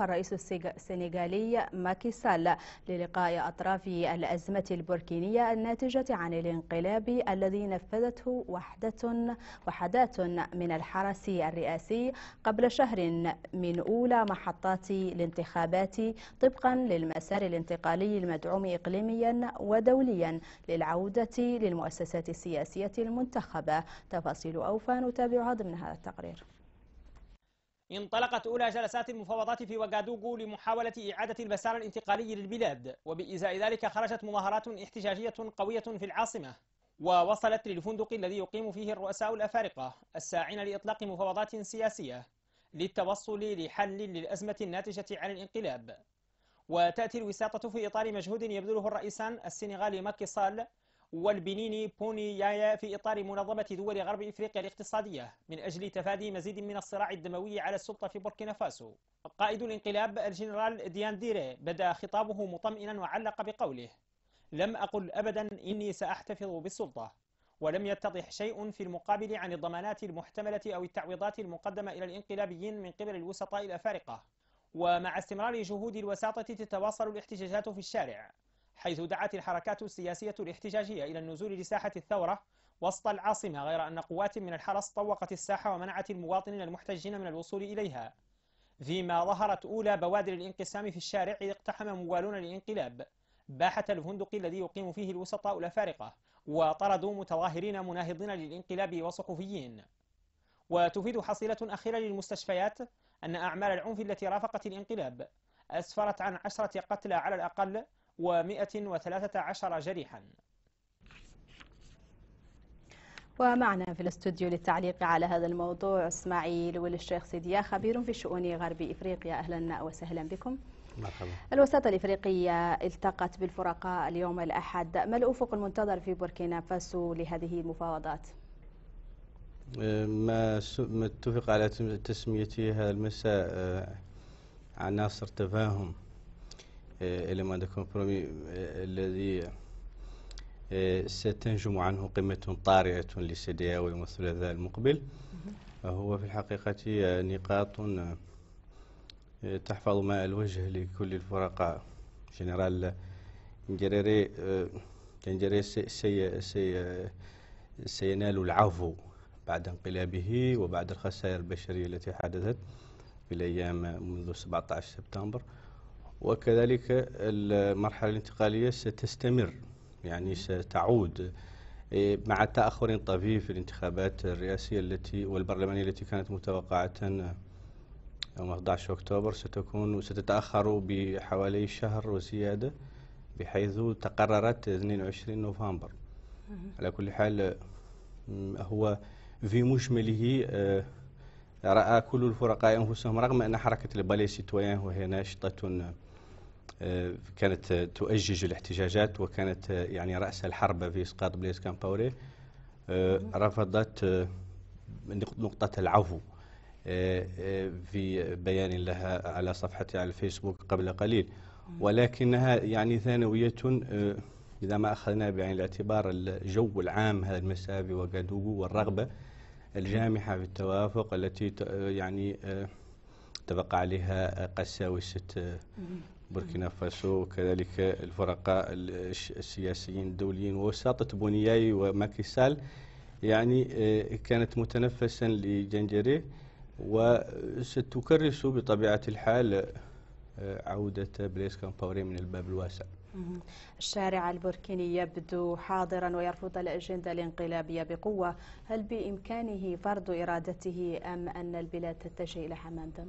الرئيس السنغالي ماكي سال للقاء أطراف الأزمة البركينية الناتجة عن الانقلاب الذي نفذته وحدة وحدات من الحرس الرئاسي قبل شهر من أولى محطات الانتخابات طبقا للمسار الانتقالي المدعوم إقليميا ودوليا للعودة للمؤسسات السياسية المنتخبة تفاصيل أوفى نتابعها ضمن هذا التقرير انطلقت أولى جلسات المفاوضات في وغادوغو لمحاولة إعادة المسار الانتقالي للبلاد وبإزاء ذلك خرجت مظاهرات احتجاجية قوية في العاصمة ووصلت للفندق الذي يقيم فيه الرؤساء الأفارقة الساعين لإطلاق مفاوضات سياسية للتوصل لحل للأزمة الناتجة عن الانقلاب وتأتي الوساطة في إطار مجهود يبذله الرئيسان السنغالي ماكي صال والبنيني بوني يايا في إطار منظمة دول غرب إفريقيا الاقتصادية من أجل تفادي مزيد من الصراع الدموي على السلطة في بوركينا فاسو قائد الانقلاب الجنرال ديري بدأ خطابه مطمئنا وعلق بقوله لم أقل أبدا إني سأحتفظ بالسلطة ولم يتضح شيء في المقابل عن الضمانات المحتملة أو التعويضات المقدمة إلى الانقلابيين من قبل الوسطاء الأفارقة ومع استمرار جهود الوساطة تتواصل الاحتجاجات في الشارع حيث دعت الحركات السياسية الاحتجاجية إلى النزول لساحة الثورة وسط العاصمة غير أن قوات من الحرس طوقت الساحة ومنعت المواطنين المحتجين من الوصول إليها فيما ظهرت أولى بوادر الانقسام في الشارع إذ اقتحم موالون الانقلاب باحة الفندق الذي يقيم فيه الوسطاء الأفارقة وطردوا متظاهرين مناهضين للانقلاب وصحفيين وتفيد حصيلة أخيرة للمستشفيات أن أعمال العنف التي رافقت الانقلاب أسفرت عن عشرة قتلى على الأقل و113 جريحا ومعنا في الاستوديو للتعليق على هذا الموضوع اسماعيل والشيخ سيديا خبير في شؤون غرب افريقيا اهلا وسهلا بكم مرحبا الوساطة الإفريقية التقت بالفرقاء اليوم الأحد ما الأفق المنتظر في بوركينا فاسو لهذه المفاوضات؟ ما اتفق على تسميته هذا المساء آه، عناصر تفاهم élément de آه، الذي آه، ستنجم عنه قمة طارئة للسدياوي الثلاثاء المقبل هو في الحقيقة آه، نقاط تحفظ ماء الوجه لكل الفرقاء جنرال جريري جنجري سي سي سي سينال العفو بعد انقلابه وبعد الخسائر البشرية التي حدثت في الأيام منذ 17 سبتمبر وكذلك المرحلة الانتقالية ستستمر يعني ستعود إيه، مع تأخر طفيف في الانتخابات الرئاسية التي والبرلمانية التي كانت متوقعة يوم 11 أكتوبر ستكون ستتأخر بحوالي شهر وزيادة بحيث تقررت 22 نوفمبر على كل حال هو في مجمله آه، رأى كل الفرقاء أنفسهم رغم أن حركة البالي سيتوين وهي ناشطة آه، كانت تؤجج الاحتجاجات وكانت آه، يعني رأس الحرب في إسقاط بليز كامباوري آه، رفضت نقطة العفو في بيان لها على صفحتها على الفيسبوك قبل قليل ولكنها يعني ثانوية إذا ما أخذنا بعين الاعتبار الجو العام هذا المساء في والرغبة الجامحة بالتوافق التي يعني آه، تبقى عليها قساوي الست آه، بوركينا فاسو وكذلك الفرقاء السياسيين الدوليين ووساطة بونياي وماكيسال يعني آه، كانت متنفسا لجنجري وستكرس بطبيعة الحال عودة بليس كامباوري من الباب الواسع الشارع البوركيني يبدو حاضرا ويرفض الأجندة الانقلابية بقوة هل بإمكانه فرض إرادته أم أن البلاد تتجه إلى حمام دم؟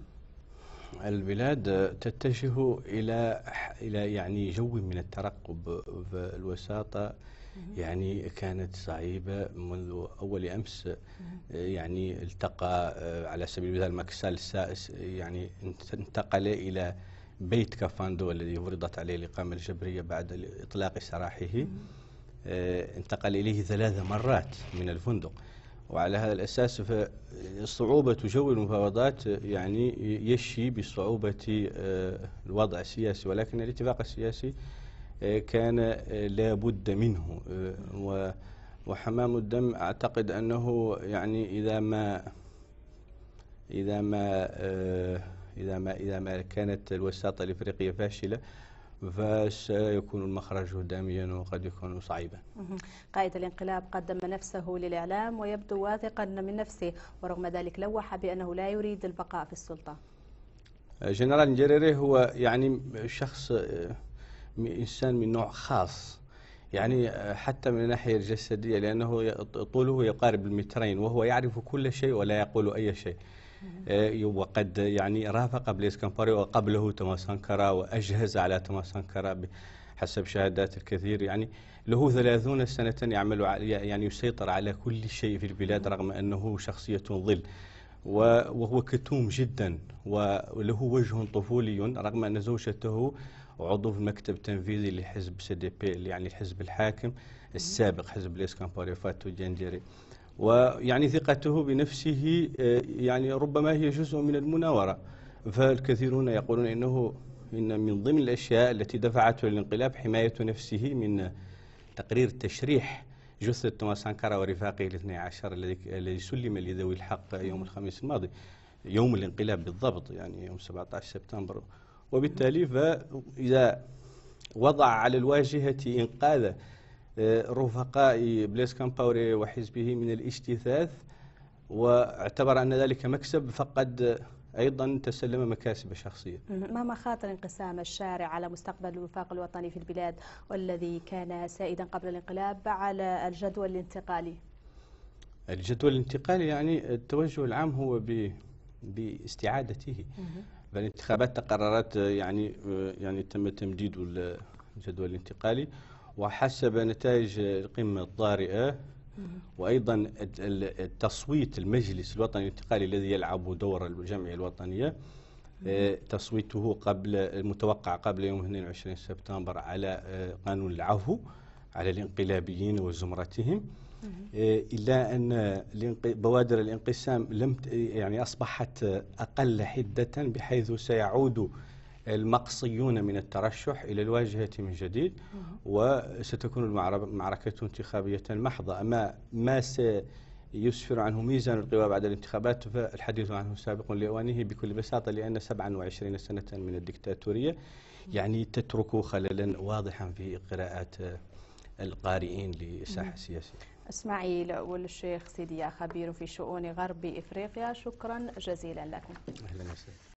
البلاد تتجه إلى إلى يعني جو من الترقب الوساطه يعني كانت صعيبة منذ أول أمس يعني التقى آه، على سبيل المثال مكسال السائس يعني انتقل إلى بيت كافاندو الذي فرضت عليه الإقامة الجبرية بعد إطلاق سراحه آه، انتقل إليه ثلاث مرات من الفندق وعلى هذا الأساس فصعوبة جو المفاوضات يعني يشي بصعوبة آه، الوضع السياسي ولكن الاتفاق السياسي آه، كان لا بد منه وحمام الدم أعتقد أنه يعني إذا ما إذا ما إذا ما إذا ما كانت الوساطة الإفريقية فاشلة فسيكون المخرج داميا وقد يكون صعيبا قائد الانقلاب قدم نفسه للإعلام ويبدو واثقا من نفسه ورغم ذلك لوح بأنه لا يريد البقاء في السلطة جنرال نجريري هو يعني شخص آه، إنسان من نوع خاص يعني آه، حتى من الناحية الجسدية لأنه طوله يقارب المترين وهو يعرف كل شيء ولا يقول أي شيء إيه، وقد يعني رافق بليس كامباري وقبله توماس توماسانكرا وأجهز على توماس توماسانكرا حسب شهادات الكثير يعني له ثلاثون سنة يعمل يعني يسيطر على كل شيء في البلاد رغم أنه شخصية ظل وهو كتوم جدا وله وجه طفولي رغم أن زوجته عضو في مكتب تنفيذي لحزب سي دي بي يعني الحزب الحاكم السابق حزب ليس كامباري فاتو جنجري ويعني ثقته بنفسه آه، يعني ربما هي جزء من المناورة فالكثيرون يقولون إنه إن من ضمن الأشياء التي دفعته للانقلاب حماية نفسه من تقرير تشريح جثة توماس سانكارا ورفاقه الاثني عشر الذي سلم لذوي الحق يوم الخميس الماضي يوم الانقلاب بالضبط يعني يوم 17 سبتمبر وبالتالي فإذا وضع على الواجهة إنقاذ رفقاء بليس كامباوري وحزبه من الاجتثاث واعتبر أن ذلك مكسب فقد أيضا تسلم مكاسب شخصية ما مخاطر انقسام الشارع على مستقبل الوفاق الوطني في البلاد والذي كان سائدا قبل الانقلاب على الجدول الانتقالي الجدول الانتقالي يعني التوجه العام هو ب... باستعادته فالانتخابات تقررت يعني يعني تم تمديد الجدول الانتقالي وحسب نتائج القمة الطارئة وأيضا التصويت المجلس الوطني الانتقالي الذي يلعب دور الجمعية الوطنية آه، تصويته قبل المتوقع قبل يوم 22 سبتمبر على آه، قانون العفو على الانقلابيين وزمرتهم آه، إلا أن بوادر الانقسام لم يعني أصبحت أقل حدة بحيث سيعود المقصيون من الترشح إلى الواجهة من جديد وستكون المعركة انتخابية محضة أما ما سيسفر عنه ميزان القوى بعد الانتخابات فالحديث عنه سابق لأوانه بكل بساطة لأن 27 سنة من الدكتاتورية يعني تترك خللا واضحا في قراءات آه، القارئين للساحة السياسية اسماعيل والشيخ سيدي خبير في شؤون غرب افريقيا شكرا جزيلا لكم اهلا وسهلا